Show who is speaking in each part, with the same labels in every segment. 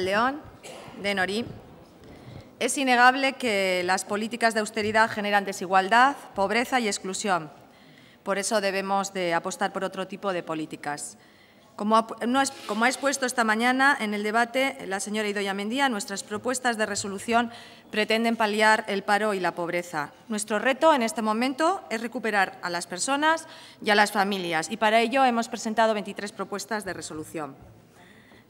Speaker 1: León, de Norí. Es innegable que las políticas de austeridad generan desigualdad, pobreza y exclusión. Por eso debemos de apostar por otro tipo de políticas. Como ha, como expuesto esta mañana en el debate la señora Idoya Mendía, nuestras propuestas de resolución pretenden paliar el paro y la pobreza. Nuestro reto en este momento es recuperar a las personas y a las familias y para ello hemos presentado 23 propuestas de resolución.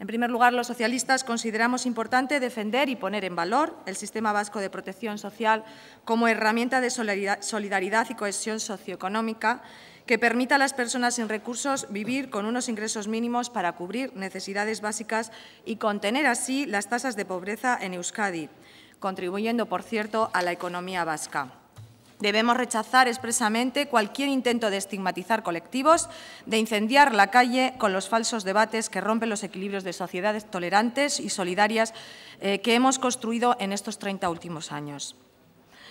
Speaker 1: En primer lugar, los socialistas consideramos importante defender y poner en valor el sistema vasco de protección social como herramienta de solidaridad y cohesión socioeconómica que permita a las personas sin recursos vivir con unos ingresos mínimos para cubrir necesidades básicas y contener así las tasas de pobreza en Euskadi, contribuyendo, por cierto, a la economía vasca. Debemos rechazar expresamente cualquier intento de estigmatizar colectivos, de incendiar la calle con los falsos debates que rompen los equilibrios de sociedades tolerantes y solidarias eh, que hemos construido en estos 30 últimos años.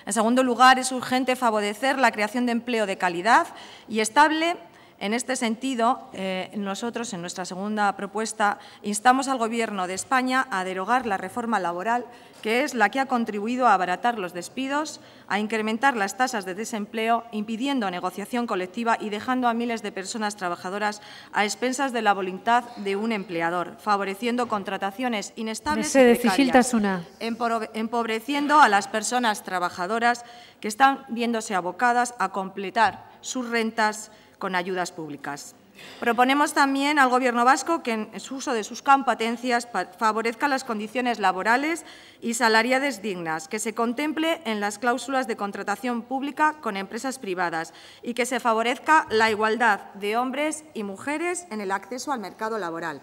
Speaker 1: En segundo lugar, es urgente favorecer la creación de empleo de calidad y estable en este sentido, eh, nosotros en nuestra segunda propuesta instamos al Gobierno de España a derogar la reforma laboral, que es la que ha contribuido a abaratar los despidos, a incrementar las tasas de desempleo, impidiendo negociación colectiva y dejando a miles de personas trabajadoras a expensas de la voluntad de un empleador, favoreciendo contrataciones inestables y precarias, empobreciendo a las personas trabajadoras que están viéndose abocadas a completar sus rentas con ayudas públicas. Proponemos también al Gobierno vasco que en su uso de sus competencias favorezca las condiciones laborales y salariales dignas, que se contemple en las cláusulas de contratación pública con empresas privadas y que se favorezca la igualdad de hombres y mujeres en el acceso al mercado laboral.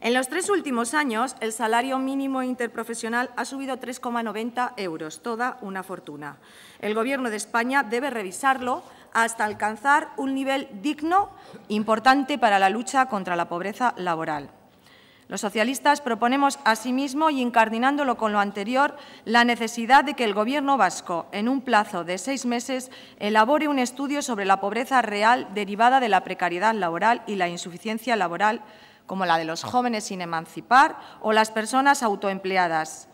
Speaker 1: En los tres últimos años, el salario mínimo interprofesional ha subido 3,90 euros, toda una fortuna. El Gobierno de España debe revisarlo hasta alcanzar un nivel digno importante para la lucha contra la pobreza laboral. Los socialistas proponemos asimismo, y incardinándolo con lo anterior, la necesidad de que el Gobierno vasco, en un plazo de seis meses, elabore un estudio sobre la pobreza real derivada de la precariedad laboral y la insuficiencia laboral, como la de los jóvenes sin emancipar o las personas autoempleadas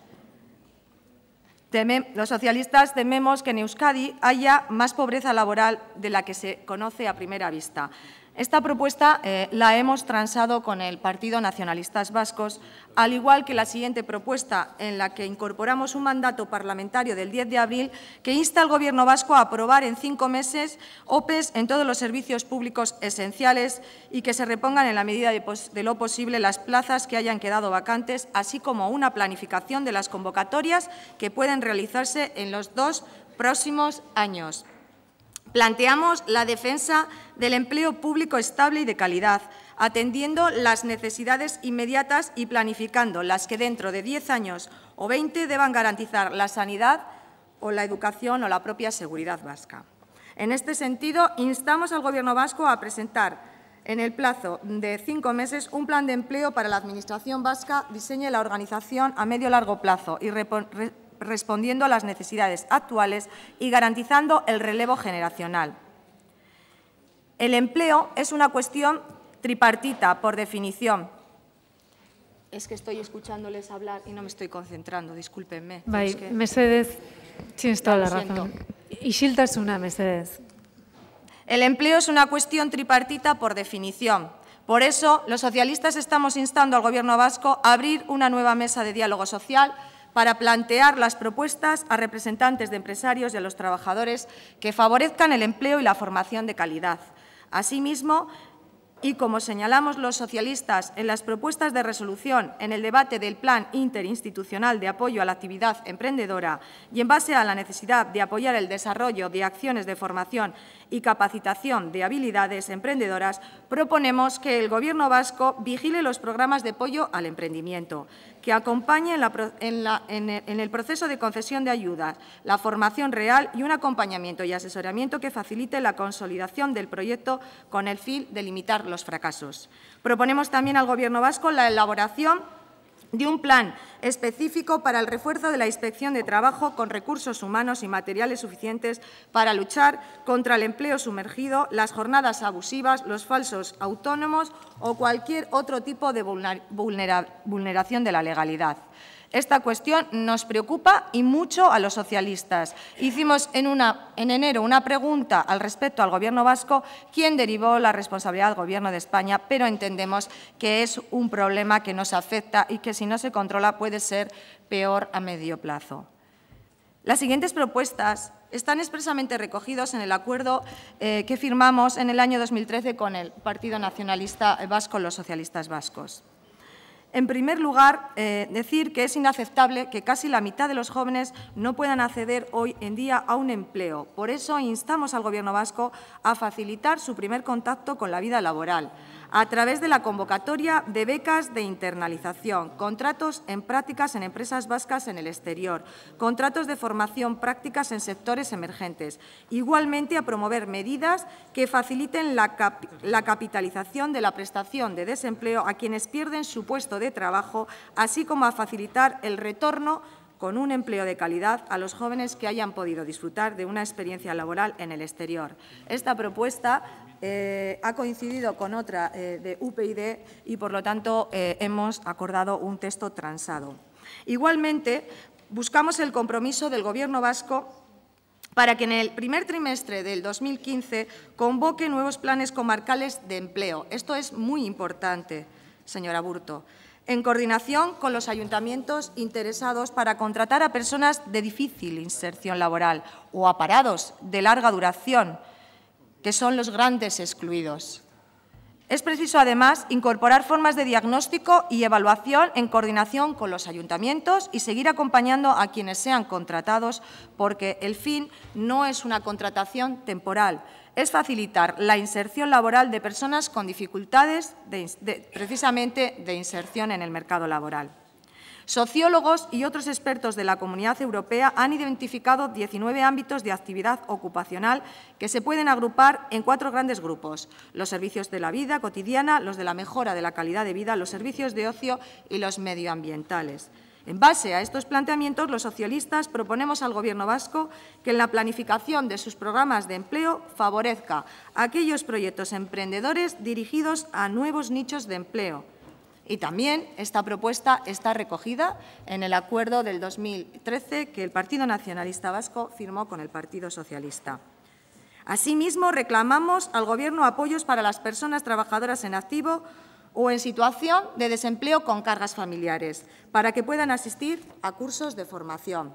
Speaker 1: los socialistas tememos que en Euskadi haya más pobreza laboral de la que se conoce a primera vista. Esta propuesta eh, la hemos transado con el Partido Nacionalistas Vascos, al igual que la siguiente propuesta en la que incorporamos un mandato parlamentario del 10 de abril que insta al Gobierno vasco a aprobar en cinco meses OPEs en todos los servicios públicos esenciales y que se repongan en la medida de lo posible las plazas que hayan quedado vacantes, así como una planificación de las convocatorias que pueden realizarse en los dos próximos años. Planteamos la defensa del empleo público estable y de calidad, atendiendo las necesidades inmediatas y planificando las que dentro de 10 años o 20 deban garantizar la sanidad o la educación o la propia seguridad vasca. En este sentido, instamos al Gobierno vasco a presentar en el plazo de cinco meses un plan de empleo para la Administración vasca diseñe la organización a medio-largo plazo y respondiendo a las necesidades actuales y garantizando el relevo generacional. El empleo es una cuestión tripartita, por definición, es que estoy escuchándoles hablar y no me estoy concentrando, discúlpenme. Mercedes es que... mesedez, tienes toda la razón. una El empleo es una cuestión tripartita por definición. Por eso, los socialistas estamos instando al Gobierno vasco a abrir una nueva mesa de diálogo social para plantear las propuestas a representantes de empresarios y a los trabajadores que favorezcan el empleo y la formación de calidad. Asimismo, y como señalamos los socialistas en las propuestas de resolución en el debate del Plan Interinstitucional de Apoyo a la Actividad Emprendedora y en base a la necesidad de apoyar el desarrollo de acciones de formación y capacitación de habilidades emprendedoras, proponemos que el Gobierno vasco vigile los programas de apoyo al emprendimiento, que acompañe en, el proceso de concesión de ayudas, la formación real y un acompañamiento y asesoramiento que facilite la consolidación del proyecto con el fin de limitar los fracasos. Proponemos también al Gobierno vasco la elaboración de un plan específico para el refuerzo de la inspección de trabajo con recursos humanos y materiales suficientes para luchar contra el empleo sumergido, las jornadas abusivas, los falsos autónomos o cualquier otro tipo de vulneración de la legalidad. Esta cuestión nos preocupa y mucho a los socialistas. Hicimos en, enero una pregunta al respecto al Gobierno vasco, quién derivó la responsabilidad al Gobierno de España, pero entendemos que es un problema que nos afecta y que si no se controla puede ser peor a medio plazo. Las siguientes propuestas están expresamente recogidas en el acuerdo eh, que firmamos en el año 2013 con el Partido Nacionalista Vasco, los socialistas vascos. En primer lugar, eh, decir que es inaceptable que casi la mitad de los jóvenes no puedan acceder hoy en día a un empleo. Por eso instamos al Gobierno vasco a facilitar su primer contacto con la vida laboral, a través de la convocatoria de becas de internalización, contratos en prácticas en empresas vascas en el exterior, contratos de formación prácticas en sectores emergentes. Igualmente, a promover medidas que faciliten la, capitalización de la prestación de desempleo a quienes pierden su puesto de trabajo, así como a facilitar el retorno con un empleo de calidad a los jóvenes que hayan podido disfrutar de una experiencia laboral en el exterior. Esta propuesta eh, ha coincidido con otra eh, de UPyD y, por lo tanto, eh, hemos acordado un texto transado. Igualmente, buscamos el compromiso del Gobierno vasco para que en el primer trimestre del 2015 convoque nuevos planes comarcales de empleo. Esto es muy importante, señora Burto en coordinación con los ayuntamientos interesados para contratar a personas de difícil inserción laboral o a parados de larga duración, que son los grandes excluidos. Es preciso, además, incorporar formas de diagnóstico y evaluación en coordinación con los ayuntamientos y seguir acompañando a quienes sean contratados, porque el fin no es una contratación temporal, es facilitar la inserción laboral de personas con dificultades precisamente de inserción en el mercado laboral. Sociólogos y otros expertos de la Comunidad Europea han identificado 19 ámbitos de actividad ocupacional que se pueden agrupar en cuatro grandes grupos, los servicios de la vida cotidiana, los de la mejora de la calidad de vida, los servicios de ocio y los medioambientales. En base a estos planteamientos, los socialistas proponemos al Gobierno vasco que en la planificación de sus programas de empleo favorezca aquellos proyectos emprendedores dirigidos a nuevos nichos de empleo. Y también esta propuesta está recogida en el acuerdo del 2013 que el Partido Nacionalista Vasco firmó con el Partido Socialista. Asimismo, reclamamos al Gobierno apoyos para las personas trabajadoras en activo o en situación de desempleo con cargas familiares, para que puedan asistir a cursos de formación.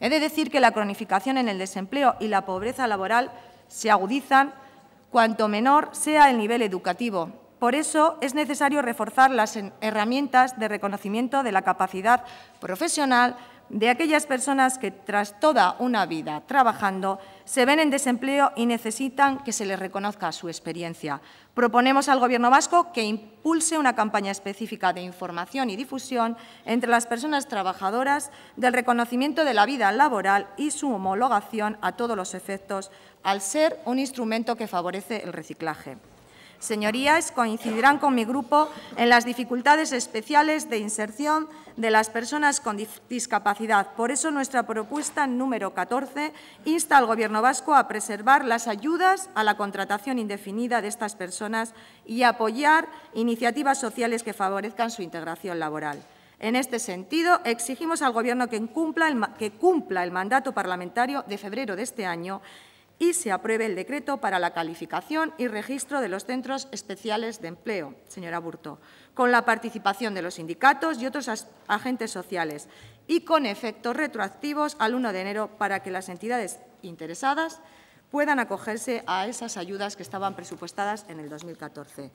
Speaker 1: He de decir que la cronificación en el desempleo y la pobreza laboral se agudizan cuanto menor sea el nivel educativo. Por eso es necesario reforzar las herramientas de reconocimiento de la capacidad profesional de aquellas personas que tras toda una vida trabajando se ven en desempleo y necesitan que se les reconozca su experiencia. Proponemos al Gobierno vasco que impulse una campaña específica de información y difusión entre las personas trabajadoras del reconocimiento de la vida laboral y su homologación a todos los efectos, al ser un instrumento que favorece el reciclaje. Señorías, coincidirán con mi grupo en las dificultades especiales de inserción de las personas con discapacidad. Por eso, nuestra propuesta número 14 insta al Gobierno vasco a preservar las ayudas a la contratación indefinida de estas personas y apoyar iniciativas sociales que favorezcan su integración laboral. En este sentido, exigimos al Gobierno que cumpla, el, que cumpla el mandato parlamentario de febrero de este año y se apruebe el decreto para la calificación y registro de los centros especiales de empleo, señora Burto, con la participación de los sindicatos y otros agentes sociales y con efectos retroactivos al 1 de enero para que las entidades interesadas puedan acogerse a esas ayudas que estaban presupuestadas en el 2014.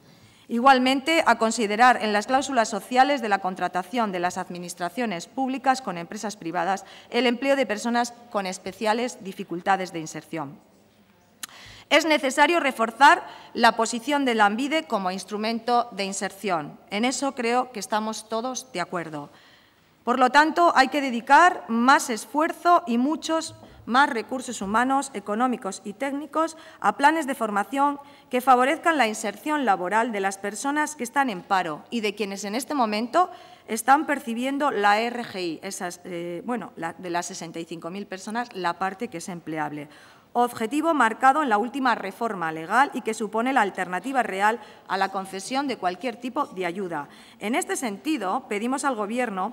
Speaker 1: Igualmente, a considerar en las cláusulas sociales de la contratación de las administraciones públicas con empresas privadas el empleo de personas con especiales dificultades de inserción es necesario reforzar la posición de la ANVIDE como instrumento de inserción. En eso creo que estamos todos de acuerdo. Por lo tanto, hay que dedicar más esfuerzo y muchos más recursos humanos, económicos y técnicos a planes de formación que favorezcan la inserción laboral de las personas que están en paro y de quienes en este momento están percibiendo la RGI, eh, bueno, de las 65.000 personas, la parte que es empleable objetivo marcado en la última reforma legal y que supone la alternativa real a la concesión de cualquier tipo de ayuda. En este sentido, pedimos al Gobierno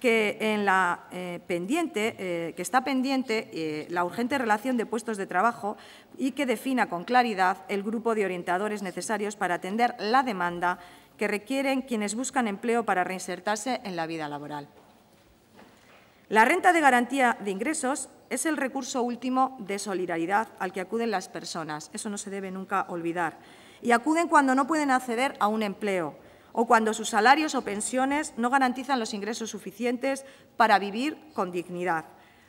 Speaker 1: que en la eh, pendiente, eh, que está pendiente eh, la urgente relación de puestos de trabajo y que defina con claridad el grupo de orientadores necesarios para atender la demanda que requieren quienes buscan empleo para reinsertarse en la vida laboral. La renta de garantía de ingresos es el recurso último de solidaridad al que acuden las personas, eso no se debe nunca olvidar, y acuden cuando no pueden acceder a un empleo o cuando sus salarios o pensiones no garantizan los ingresos suficientes para vivir con dignidad.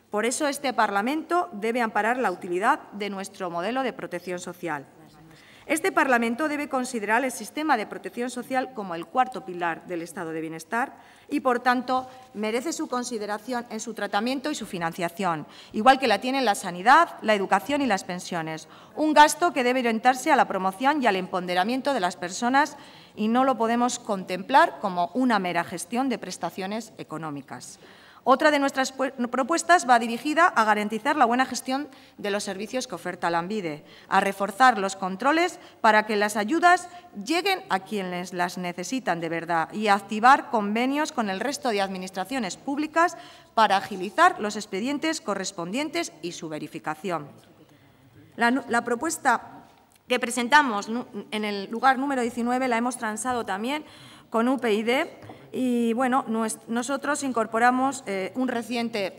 Speaker 1: Por eso este Parlamento debe amparar la utilidad de nuestro modelo de protección social. Este Parlamento debe considerar el sistema de protección social como el cuarto pilar del estado de bienestar y, por tanto, merece su consideración en su tratamiento y su financiación, igual que la tienen la sanidad, la educación y las pensiones. Un gasto que debe orientarse a la promoción y al empoderamiento de las personas y no lo podemos contemplar como una mera gestión de prestaciones económicas. Otra de nuestras propuestas va dirigida a garantizar la buena gestión de los servicios que oferta la Lanbide, a reforzar los controles para que las ayudas lleguen a quienes las necesitan de verdad y a activar convenios con el resto de administraciones públicas para agilizar los expedientes correspondientes y su verificación. La, la propuesta que presentamos en el lugar número 19 la hemos transado también con UPyD y bueno, nosotros incorporamos eh, un, reciente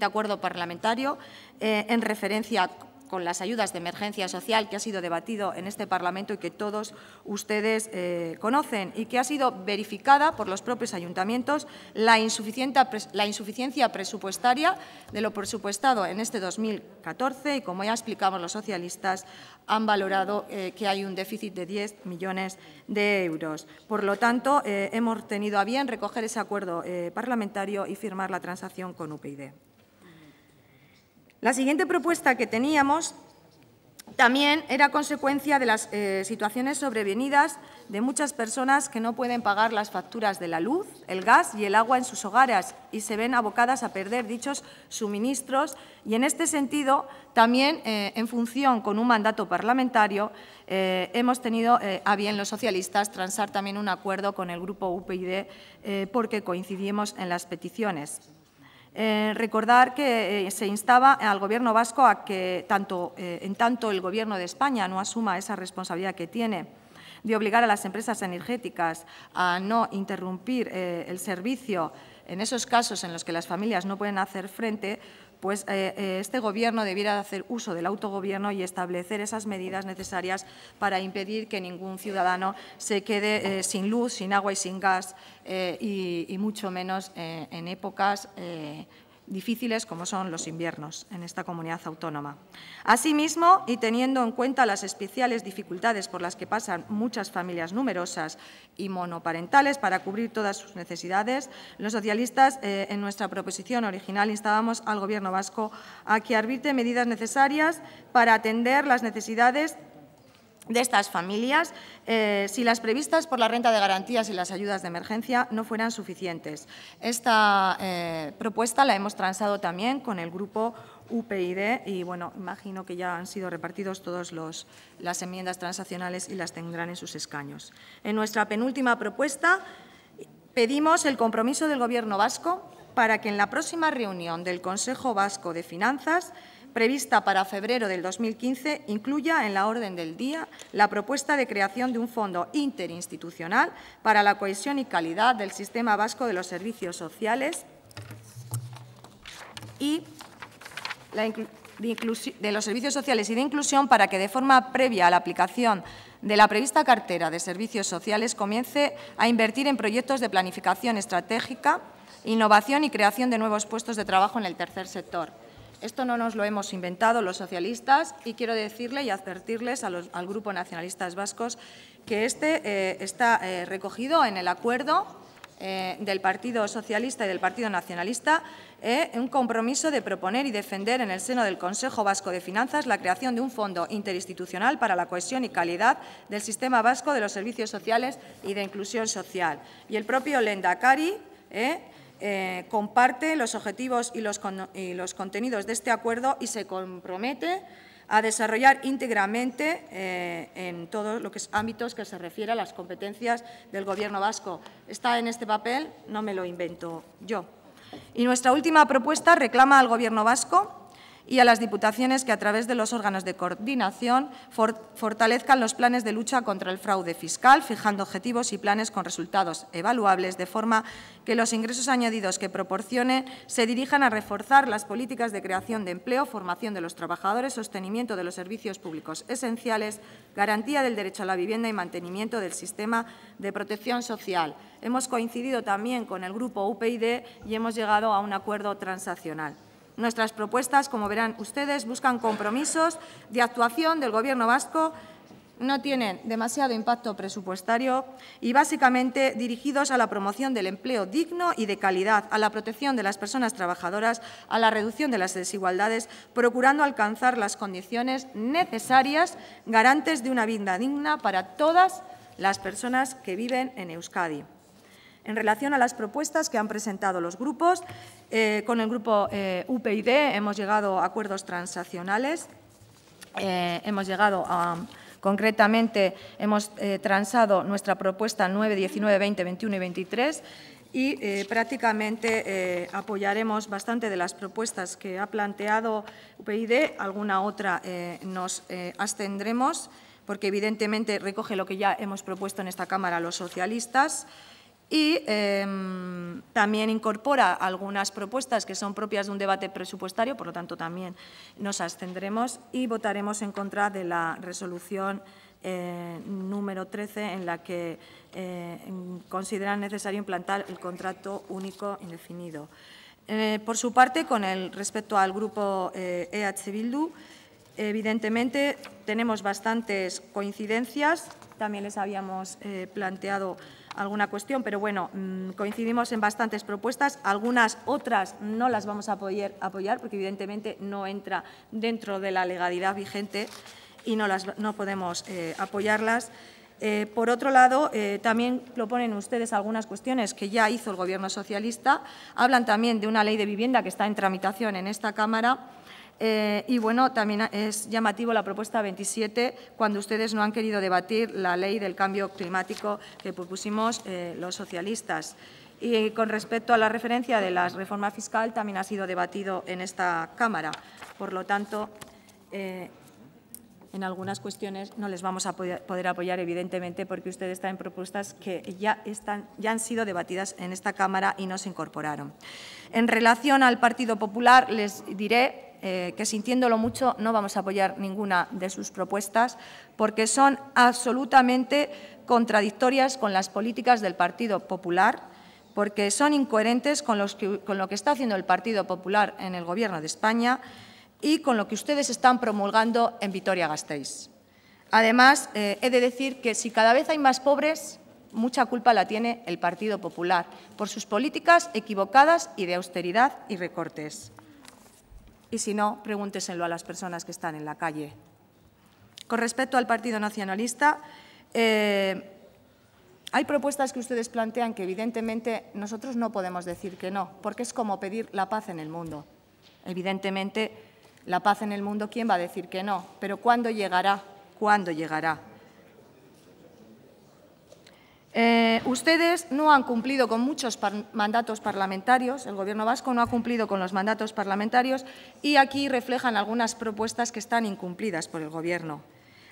Speaker 1: acuerdo parlamentario eh, en referencia con las ayudas de emergencia social que ha sido debatido en este Parlamento y que todos ustedes eh, conocen y que ha sido verificada por los propios ayuntamientos la, la insuficiencia presupuestaria de lo presupuestado en este 2014 y, como ya explicamos los socialistas, han valorado eh, que hay un déficit de 10 millones de euros. Por lo tanto, eh, hemos tenido a bien recoger ese acuerdo parlamentario y firmar la transacción con UPyD. La siguiente propuesta que teníamos también era consecuencia de las eh, situaciones sobrevenidas de muchas personas que no pueden pagar las facturas de la luz, el gas y el agua en sus hogares y se ven abocadas a perder dichos suministros. Y en este sentido, también eh, en función con un mandato parlamentario, eh, hemos tenido a bien los socialistas transar también un acuerdo con el Grupo UPyD porque coincidimos en las peticiones. Eh, recordar que eh, se instaba al Gobierno vasco a que, tanto, eh, en tanto el Gobierno de España no asuma esa responsabilidad que tiene de obligar a las empresas energéticas a no interrumpir el servicio en esos casos en los que las familias no pueden hacer frente, pues eh, eh, este Gobierno debiera hacer uso del autogobierno y establecer esas medidas necesarias para impedir que ningún ciudadano se quede eh, sin luz, sin agua y sin gas, y, mucho menos en épocas difíciles como son los inviernos en esta comunidad autónoma. Asimismo, y teniendo en cuenta las especiales dificultades por las que pasan muchas familias numerosas y monoparentales para cubrir todas sus necesidades, los socialistas eh, en nuestra proposición original instábamos al Gobierno vasco a que arbitre medidas necesarias para atender las necesidades de estas familias eh, si las previstas por la renta de garantías y las ayudas de emergencia no fueran suficientes. Esta eh, propuesta la hemos transado también con el grupo UPID y bueno, imagino que ya han sido repartidos todas las enmiendas transaccionales y las tendrán en sus escaños. En nuestra penúltima propuesta pedimos el compromiso del Gobierno vasco para que en la próxima reunión del Consejo Vasco de Finanzas prevista para febrero del 2015 incluya en la orden del día la propuesta de creación de un fondo interinstitucional para la cohesión y calidad del sistema vasco de los servicios sociales y de los servicios sociales y de inclusión para que de forma previa a la aplicación de la prevista cartera de servicios sociales comience a invertir en proyectos de planificación estratégica, innovación y creación de nuevos puestos de trabajo en el tercer sector esto no nos lo hemos inventado los socialistas y quiero decirle y advertirles al Grupo Nacionalistas Vascos que este eh, está eh, recogido en el acuerdo eh, del Partido Socialista y del Partido Nacionalista un compromiso de proponer y defender en el seno del Consejo Vasco de Finanzas la creación de un fondo interinstitucional para la cohesión y calidad del sistema vasco de los servicios sociales y de inclusión social. Y el propio Lendakari eh, comparte los objetivos y los, contenidos de este acuerdo y se compromete a desarrollar íntegramente eh, en todos los ámbitos que se refiere a las competencias del Gobierno vasco. Está en este papel, no me lo invento yo. Y nuestra última propuesta reclama al Gobierno vasco y a las diputaciones que a través de los órganos de coordinación fortalezcan los planes de lucha contra el fraude fiscal, fijando objetivos y planes con resultados evaluables, de forma que los ingresos añadidos que proporcione se dirijan a reforzar las políticas de creación de empleo, formación de los trabajadores, sostenimiento de los servicios públicos esenciales, garantía del derecho a la vivienda y mantenimiento del sistema de protección social. Hemos coincidido también con el Grupo UPyD y hemos llegado a un acuerdo transaccional. Nuestras propuestas, como verán ustedes, buscan compromisos de actuación del Gobierno vasco no tienen demasiado impacto presupuestario y básicamente dirigidos a la promoción del empleo digno y de calidad, a la protección de las personas trabajadoras, a la reducción de las desigualdades, procurando alcanzar las condiciones necesarias garantes de una vida digna para todas las personas que viven en Euskadi en relación a las propuestas que han presentado los grupos. Eh, con el grupo eh, UPyD hemos llegado a acuerdos transaccionales, eh, hemos llegado a... Concretamente, hemos eh, transado nuestra propuesta 9, 19, 20, 21 y 23 y prácticamente apoyaremos bastante de las propuestas que ha planteado UPyD, alguna otra nos abstendremos porque evidentemente recoge lo que ya hemos propuesto en esta Cámara los socialistas y em, también incorpora algunas propuestas que son propias de un debate presupuestario, por lo tanto también nos ascenderemos y votaremos en contra de la resolución eh, número 13 en la que eh, consideran necesario implantar el contrato único indefinido. Eh, por su parte, con el respecto al grupo EH e Bildu, evidentemente tenemos bastantes coincidencias, también les habíamos planteado alguna cuestión, pero bueno, mm, coincidimos en bastantes propuestas, algunas otras no las vamos a poder apoyar porque evidentemente no entra dentro de la legalidad vigente y no, las, no podemos eh, apoyarlas. Eh, por otro lado, eh, también proponen ustedes algunas cuestiones que ya hizo el Gobierno socialista. Hablan también de una ley de vivienda que está en tramitación en esta Cámara eh, y bueno, también es llamativo la propuesta 27, cuando ustedes no han querido debatir la ley del cambio climático que propusimos eh, los socialistas. Y con respecto a la referencia de la reforma fiscal, también ha sido debatido en esta Cámara. Por lo tanto, eh, en algunas cuestiones no les vamos a poder apoyar, evidentemente, porque ustedes están en propuestas que ya, están, ya han sido debatidas en esta Cámara y no se incorporaron. En relación al Partido Popular, les diré eh, que sintiéndolo mucho no vamos a apoyar ninguna de sus propuestas porque son absolutamente contradictorias con las políticas del Partido Popular, porque son incoherentes con, lo que está haciendo el Partido Popular en el Gobierno de España y con lo que ustedes están promulgando en Vitoria-Gasteiz. Además, eh, he de decir que si cada vez hay más pobres, mucha culpa la tiene el Partido Popular por sus políticas equivocadas y de austeridad y recortes y si no, pregúnteselo a las personas que están en la calle. Con respecto al Partido Nacionalista, eh, hay propuestas que ustedes plantean que evidentemente nosotros no podemos decir que no, porque es como pedir la paz en el mundo. Evidentemente, la paz en el mundo, ¿quién va a decir que no? Pero ¿cuándo llegará? ¿Cuándo llegará? Eh, ustedes no han cumplido con muchos mandatos parlamentarios, el Gobierno vasco no ha cumplido con los mandatos parlamentarios y aquí reflejan algunas propuestas que están incumplidas por el Gobierno.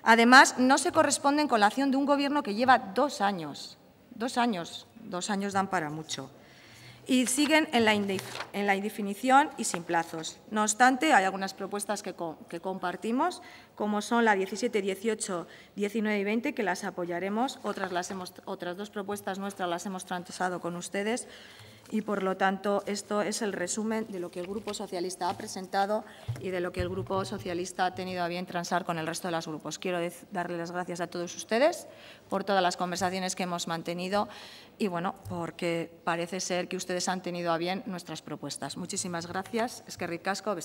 Speaker 1: Además, no se corresponden con la acción de un Gobierno que lleva dos años, dos años, dos años dan para mucho y siguen en la, indefinición y sin plazos. No obstante, hay algunas propuestas que, compartimos, como son la 17, 18, 19 y 20, que las apoyaremos. Otras, las hemos, otras dos propuestas nuestras las hemos transado con ustedes y, por lo tanto, esto es el resumen de lo que el Grupo Socialista ha presentado y de lo que el Grupo Socialista ha tenido a bien transar con el resto de los grupos. Quiero darles las gracias a todos ustedes por todas las conversaciones que hemos mantenido y, bueno, porque parece ser que ustedes han tenido a bien nuestras propuestas. Muchísimas gracias. Es que ricasco,